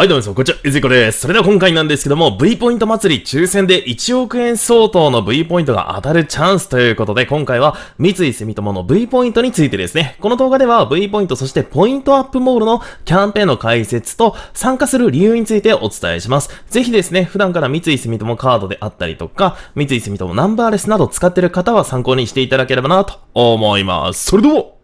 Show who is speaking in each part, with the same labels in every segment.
Speaker 1: はい、どうも皆さん、こんにちは、ゆずいこです。それでは今回なんですけども、V ポイント祭り抽選で1億円相当の V ポイントが当たるチャンスということで、今回は三井住友の V ポイントについてですね、この動画では V ポイントそしてポイントアップモールのキャンペーンの解説と参加する理由についてお伝えします。ぜひですね、普段から三井住友カードであったりとか、三井住友ナンバーレスなど使ってる方は参考にしていただければなと思います。それでは、行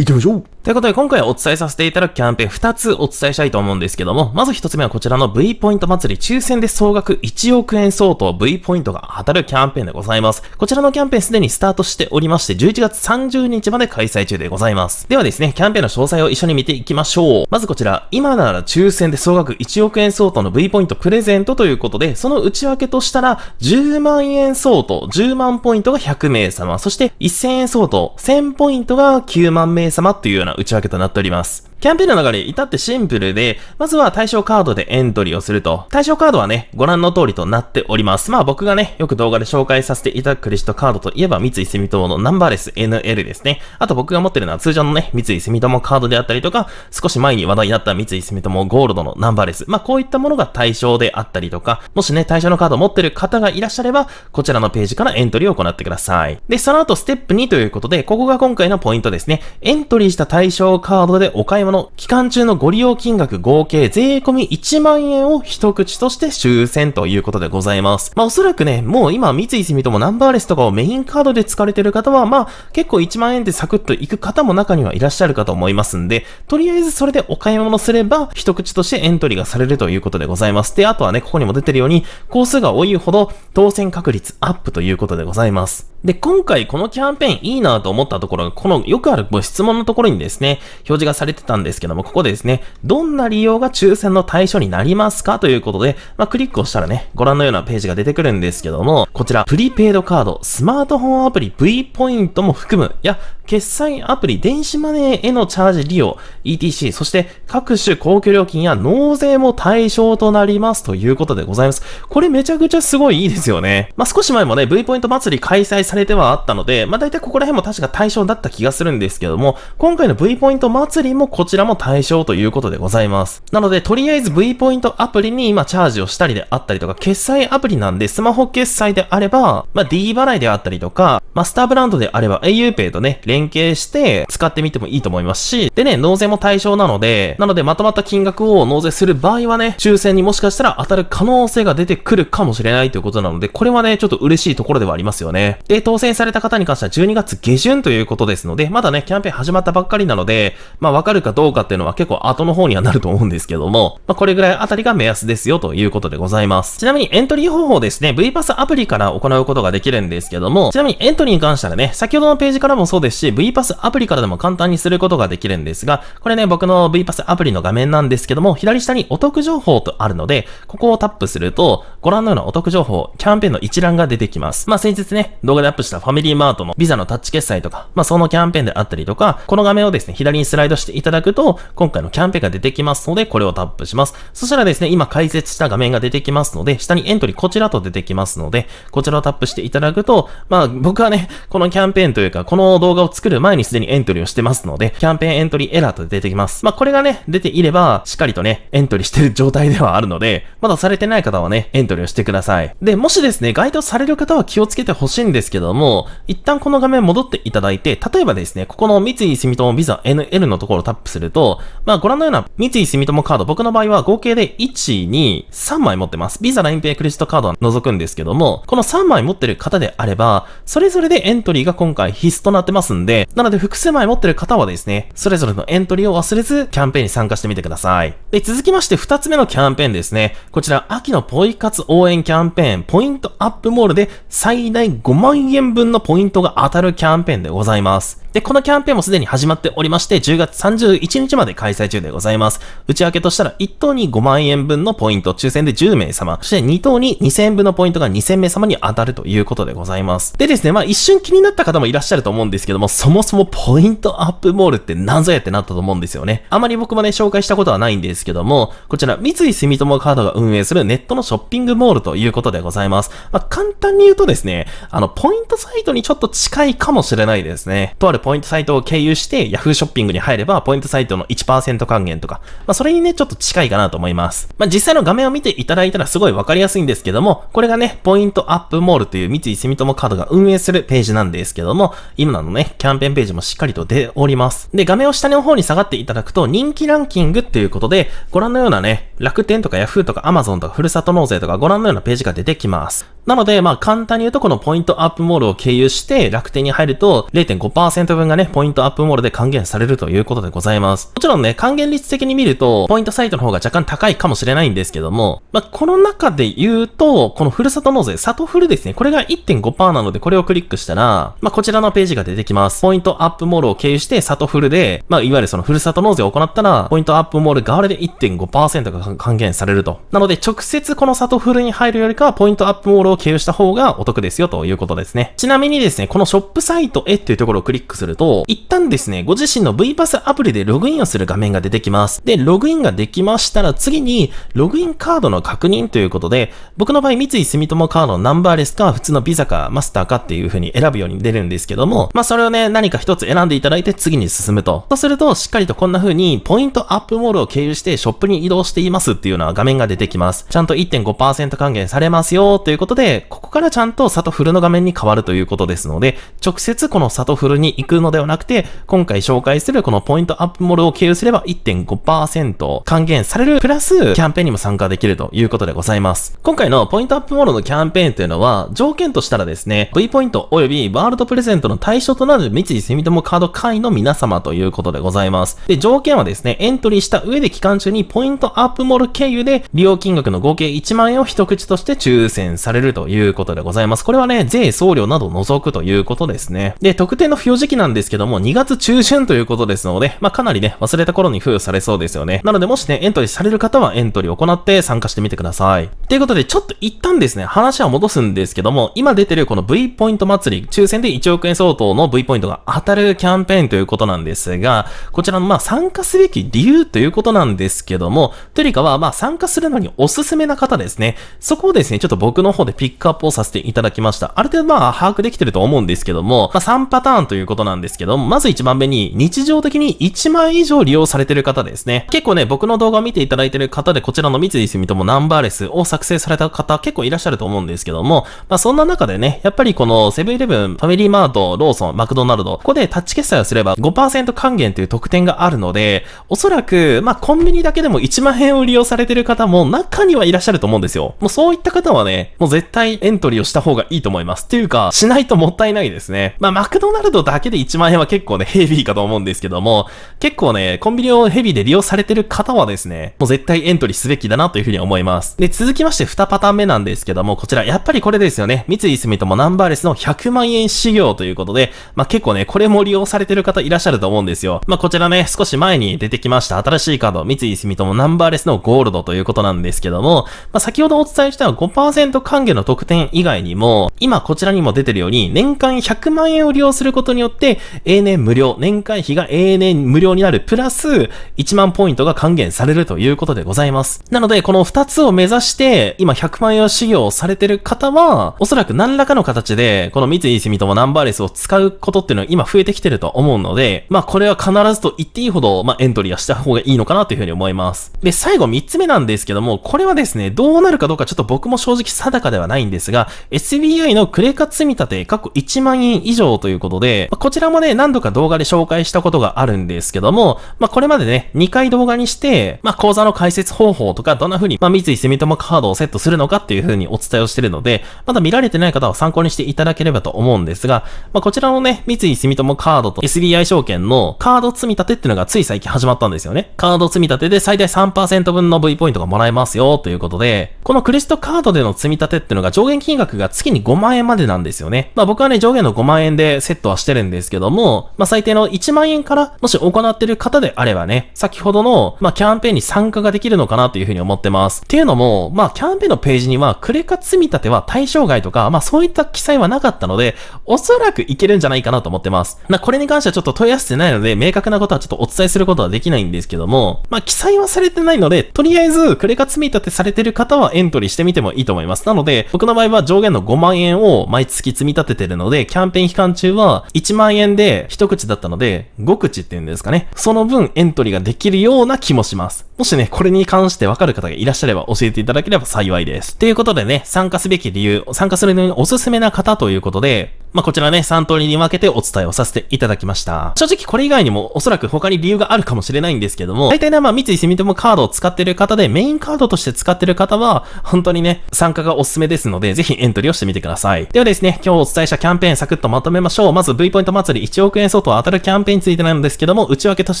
Speaker 1: ってみましょうということで今回お伝えさせていただくキャンペーン2つお伝えしたいと思うんですけども、まず1つ目はこちらの V ポイント祭り抽選で総額1億円相当 V ポイントが当たるキャンペーンでございます。こちらのキャンペーンすでにスタートしておりまして、11月30日まで開催中でございます。ではですね、キャンペーンの詳細を一緒に見ていきましょう。まずこちら、今なら抽選で総額1億円相当の V ポイントプレゼントということで、その内訳としたら、10万円相当、10万ポイントが100名様、そして1000円相当、1000ポイントが9万名様というような打ち明けとなっております。キャンペーンの流れ、至ってシンプルで、まずは対象カードでエントリーをすると。対象カードはね、ご覧の通りとなっております。まあ僕がね、よく動画で紹介させていただくクレジットカードといえば、三井住友のナンバーレス NL ですね。あと僕が持ってるのは通常のね、三井住友カードであったりとか、少し前に話題になった三井住友ゴールドのナンバーレス。まあこういったものが対象であったりとか、もしね、対象のカードを持ってる方がいらっしゃれば、こちらのページからエントリーを行ってください。で、その後ステップ2ということで、ここが今回のポイントですね。エントリーした対象カードでお買いの期間中のご利用金額合計税込1万円を一口として抽選ということでございます。まあおそらくね、もう今三井住友ナンバーレスとかをメインカードで使われてる方は、まあ結構1万円でサクッと行く方も中にはいらっしゃるかと思いますんで、とりあえずそれでお買い物すれば、一口としてエントリーがされるということでございます。で、あとはね、ここにも出てるように、工数が多いほど当選確率アップということでございます。で、今回このキャンペーンいいなと思ったところが、このよくあるご質問のところにですね、表示がされてたなんですけども、ここでですね、どんな利用が抽選の対象になりますかということで、まあ、クリックをしたらね、ご覧のようなページが出てくるんですけども、こちら、プリペイドカード、スマートフォンアプリ V ポイントも含む、や、決済アプリ、電子マネーへのチャージ利用、ETC、そして各種公共料金や納税も対象となりますということでございます。これめちゃくちゃすごいいいですよね。まあ、少し前もね、V ポイント祭り開催されてはあったので、まあ、大体ここら辺も確か対象だった気がするんですけども、今回の V ポイント祭りもちらも対象ということでございます。なので、とりあえず V ポイントアプリに今チャージをしたりであったりとか、決済アプリなんで、スマホ決済であれば、まあ、D 払いであったりとか、マスターブランドであれば auPay とね、連携して使ってみてもいいと思いますし、でね、納税も対象なので、なのでまとまった金額を納税する場合はね、抽選にもしかしたら当たる可能性が出てくるかもしれないということなので、これはね、ちょっと嬉しいところではありますよね。で、当選された方に関しては12月下旬ということですので、まだね、キャンペーン始まったばっかりなので、まあわかるかどうかっていうのは結構後の方にはなると思うんですけども、まあ、これぐらいあたりが目安ですよということでございます。ちなみにエントリー方法ですね、V p s s アプリから行うことができるんですけども、ちなみにエントリーに関してはね、先ほどのページからもそうですし、V p s s アプリからでも簡単にすることができるんですが、これね、僕の V p s s アプリの画面なんですけども、左下にお得情報とあるので、ここをタップすると、ご覧のようなお得情報、キャンペーンの一覧が出てきます。まあ、先日ね、動画でアップしたファミリーマートのビザのタッチ決済とか、まあ、そのキャンペーンであったりとか、この画面をですね、左にスライドしていただくくと、今回のキャンペーンが出てきますので、これをタップします。そしたらですね、今解説した画面が出てきますので、下にエントリーこちらと出てきますので、こちらをタップしていただくと、まあ僕はね、このキャンペーンというか、この動画を作る前にすでにエントリーをしてますので、キャンペーンエントリーエラーと出てきます。まあこれがね、出ていれば、しっかりとね、エントリーしてる状態ではあるので、まだされてない方はね、エントリーをしてください。で、もしですね、該当される方は気をつけてほしいんですけども、一旦この画面戻っていただいて、例えばですね、ここの三井住友 visa NL のところをタップするすると、まあご覧のような三井住友カード、僕の場合は合計で1、2、3枚持ってます。ビザ、ラインペイ、クレジットカードは除くんですけども、この3枚持ってる方であれば、それぞれでエントリーが今回必須となってますんで、なので複数枚持ってる方はですね、それぞれのエントリーを忘れず、キャンペーンに参加してみてください。で、続きまして2つ目のキャンペーンですね。こちら、秋のポイ活応援キャンペーン、ポイントアップモールで最大5万円分のポイントが当たるキャンペーンでございます。で、このキャンペーンもすでに始まっておりまして、10月31日まで開催中でございます。内訳としたら、1等に5万円分のポイント、抽選で10名様、そして2等に2000円分のポイントが2000名様に当たるということでございます。でですね、まあ一瞬気になった方もいらっしゃると思うんですけども、そもそもポイントアップモールって何ぞやってなったと思うんですよね。あまり僕もね、紹介したことはないんですけども、こちら、三井住友カードが運営するネットのショッピングモールということでございます。まあ簡単に言うとですね、あの、ポイントサイトにちょっと近いかもしれないですね。とあるポイントサイトを経由して Yahoo ショッピングに入れば、ポイントサイトの1%還元とか、まあ、それにね、ちょっと近いかなと思います。まあ、実際の画面を見ていただいたらすごいわかりやすいんですけども、これがね、ポイントアップモールという三井住友カードが運営するページなんですけども、今のね、キャンペーンページもしっかりと出ております。で、画面を下の方に下がっていただくと、人気ランキングっていうことで、ご覧のようなね、楽天とか Yahoo とか Amazon とかふるさと納税とかご覧のようなページが出てきます。なので、まあ簡単に言うとこのポイントアップモールを経由して楽天に入ると0.5%分がね、ポイントアップモールで還元されるということでございます。もちろんね、還元率的に見ると、ポイントサイトの方が若干高いかもしれないんですけども、まあ、この中で言うと、このふるさと納税、里フルですね、これが1.5%なので、これをクリックしたら、まあ、こちらのページが出てきます。ポイントアップモールを経由して、里フルで、まあ、いわゆるそのふるさと納税を行ったら、ポイントアップモール側で1.5%が還元されると。なので、直接この里フルに入るよりかは、ポイントアップモールを経由した方がお得ですよということですね。ちなみにですね、このショップサイトへっていうところをクリッククすると、一旦ですね、ご自身の v パスアプリでログインをする画面が出てきます。で、ログインができましたら次に、ログインカードの確認ということで、僕の場合三井住友カードのナンバーレスか、普通のビザか、マスターかっていう風に選ぶように出るんですけども、まあそれをね、何か一つ選んでいただいて次に進むと。そうすると、しっかりとこんな風に、ポイントアップモールを経由してショップに移動していますっていうような画面が出てきます。ちゃんと1.5%還元されますよということで、ここからちゃんとトフルの画面に変わるということですので、直接この里フルに行くのではなくて、今回紹介するこのポイントアップモールを経由すれば1.5%還元される、プラスキャンペーンにも参加できるということでございます。今回のポイントアップモールのキャンペーンというのは、条件としたらですね、V ポイント及びワールドプレゼントの対象となる三井住友カード会員の皆様ということでございます。で、条件はですね、エントリーした上で期間中にポイントアップモール経由で利用金額の合計1万円を一口として抽選されるということでございます。これはね、税、送料など除くということですね。で、特定の不要時期なんですけども、2月中旬ということですので、まあ、かなりね、忘れた頃に付与されそうですよね。なので、もしね、エントリーされる方はエントリーを行って参加してみてください。ということで、ちょっと一旦ですね、話は戻すんですけども、今出てるこの V ポイント祭り、抽選で1億円相当の V ポイントが当たるキャンペーンということなんですが、こちらのま参加すべき理由ということなんですけども、というかはま参加するのにおすすめな方ですね。そこをですね、ちょっと僕の方でピックアップをさせていただきました。ある程度まあ把握できてると思うんですけども、まあ3パターンということなんですけど、まず1番目に日常的に1万以上利用されてる方ですね。結構ね、僕の動画を見ていただいてる方で、こちらの三井住友ナンバーレスを作成された方結構いらっしゃると思うんですけども、まあそんな中でね、やっぱりこのセブンイレブン、ファミリーマート、ローソン、マクドナルド、ここでタッチ決済をすれば5%還元という特典があるので、おそらく、まあコンビニだけでも1万円を利用されてる方も中にはいらっしゃると思うんですよ。もうそういった方はね、もう絶対エントリーをした方がいいと思います。ていうか、しないともったいないですね。まあマクドナルドだけでで1万円は結構ね、ヘビーかと思うんですけども、結構ね、コンビニをヘビーで利用されてる方はですね、もう絶対エントリーすべきだなというふうに思います。で、続きまして2パターン目なんですけども、こちら、やっぱりこれですよね。三井住友ナンバーレスの100万円修行ということで、まあ、結構ね、これも利用されてる方いらっしゃると思うんですよ。まあ、こちらね、少し前に出てきました新しいカード、三井住友ナンバーレスのゴールドということなんですけども、まあ、先ほどお伝えした5%還元の特典以外にも、今こちらにも出てるように、年間100万円を利用することによって、、永年無料、年会費が永年無料になる、プラス、1万ポイントが還元されるということでございます。なので、この2つを目指して、今100万円修行をされてる方は、おそらく何らかの形で、この三井住友ナンバーレスを使うことっていうのは今増えてきてると思うので、まあこれは必ずと言っていいほど、まあエントリーはした方がいいのかなというふうに思います。で、最後3つ目なんですけども、これはですね、どうなるかどうかちょっと僕も正直定かではないんですが、SBI のクレカ積立、過去1万円以上ということで、こちらちらもね、何度か動画で紹介したことがあるんですけども、まあ、これまでね、2回動画にして、まあ、講座の解説方法とか、どんな風に、まあ、三井住友カードをセットするのかっていう風にお伝えをしてるので、まだ見られてない方は参考にしていただければと思うんですが、まあ、こちらのね、三井住友カードと SBI 証券のカード積み立てっていうのがつい最近始まったんですよね。カード積み立てで最大3%分の V ポイントがもらえますよということで、このクレジットカードでの積み立てっていうのが上限金額が月に5万円までなんですよね。まあ、僕はね、上限の5万円でセットはしてるんですですけども、まあ、最低の1万円からもし行ってる方であればね、先ほどの、まあ、キャンペーンに参加ができるのかなというふうに思ってます。っていうのも、まあ、キャンペーンのページには、クレカ積み立ては対象外とか、まあ、そういった記載はなかったので、おそらくいけるんじゃないかなと思ってます。まあ、これに関してはちょっと問い合わせてないので、明確なことはちょっとお伝えすることはできないんですけども、まあ、記載はされてないので、とりあえず、クレカ積み立てされてる方はエントリーしてみてもいいと思います。なので、僕の場合は上限の5万円を毎月積み立ててるので、キャンペーン期間中は1万万円で一口だったので、5口っていうんですかね。その分エントリーができるような気もします。もしね、これに関してわかる方がいらっしゃれば教えていただければ幸いです。ということでね、参加すべき理由、参加するのにおすすめな方ということで、まあ、こちらね、3通りに分けてお伝えをさせていただきました。正直これ以外にもおそらく他に理由があるかもしれないんですけども、大体ね、まあ、三井住友カードを使ってる方で、メインカードとして使ってる方は、本当にね、参加がおすすめですので、ぜひエントリーをしてみてください。ではですね、今日お伝えしたキャンペーンサクッとまとめましょう。まず V ポイント祭り1億円相当当たるキャンペーンについてなんですけども、内訳とし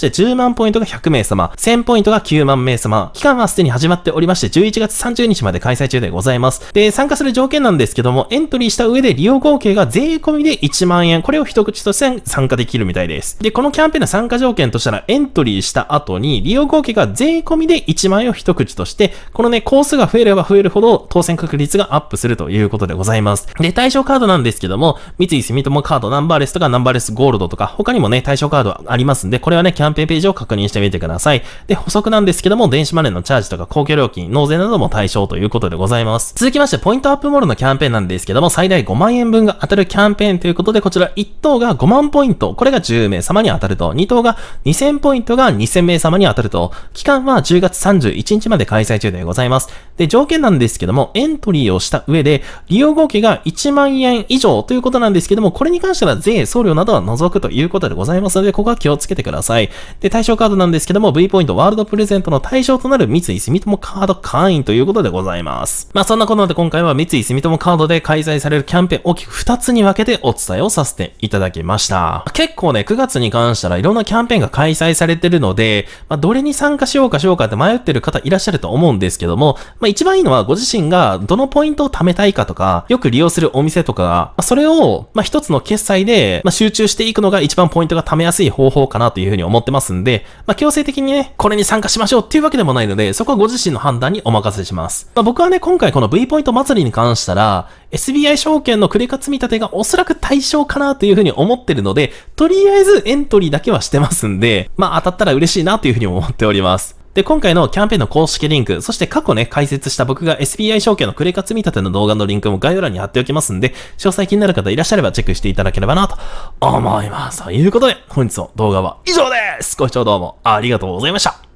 Speaker 1: て10万ポイントが100名様、1000ポイントが9 30万名様。期間はすでに始まっておりまして、11月30日まで開催中でございます。で、参加する条件なんですけども、エントリーした上で利用合計が税込みで1万円。これを一口として参加できるみたいです。で、このキャンペーンの参加条件としたら、エントリーした後に、利用合計が税込みで1万円を一口として、このね、コースが増えれば増えるほど、当選確率がアップするということでございます。で、対象カードなんですけども、三井住友カード、ナンバーレスとか、ナンバーレスゴールドとか、他にもね、対象カードありますんで、これはね、キャンペーンページを確認してみてください。で、補足なんですですけども、電子マネーのチャージとか公共料金、納税なども対象ということでございます。続きまして、ポイントアップモールのキャンペーンなんですけども、最大5万円分が当たるキャンペーンということで、こちら1等が5万ポイント、これが10名様に当たると、2等が2000ポイントが2000名様に当たると、期間は10月31日まで開催中でございます。で、条件なんですけども、エントリーをした上で、利用合計が1万円以上ということなんですけども、これに関しては税、送料などは除くということでございますので、ここは気をつけてください。で、対象カードなんですけども、V ポイントワールドプレゼントの対象となる三井住友カード会員ということでございます。まあ、そんなことで今回は三井住友カードで開催されるキャンペーン大きく2つに分けてお伝えをさせていただきました。結構ね、9月に関したらいろんなキャンペーンが開催されてるので、まあ、どれに参加しようかしようかって迷ってる方いらっしゃると思うんですけども、まあ、一番いいのはご自身がどのポイントを貯めたいかとか、よく利用するお店とか、まあ、それを、まあ、一つの決済で、まあ、集中していくのが一番ポイントが貯めやすい方法かなというふうに思ってますんで、まあ、強制的にね、これに参加しましょうっていうわけでもないので、そこはご自身の判断にお任せします。まあ、僕はね、今回この V ポイント祭りに関したら、SBI 証券のクレカ積み立てがおそらく対象かなというふうに思ってるので、とりあえずエントリーだけはしてますんで、まあ当たったら嬉しいなというふうに思っております。で、今回のキャンペーンの公式リンク、そして過去ね、解説した僕が SPI 証券のクレカ積み立ての動画のリンクも概要欄に貼っておきますんで、詳細気になる方いらっしゃればチェックしていただければなと思います。ということで、本日の動画は以上ですご視聴どうもありがとうございました。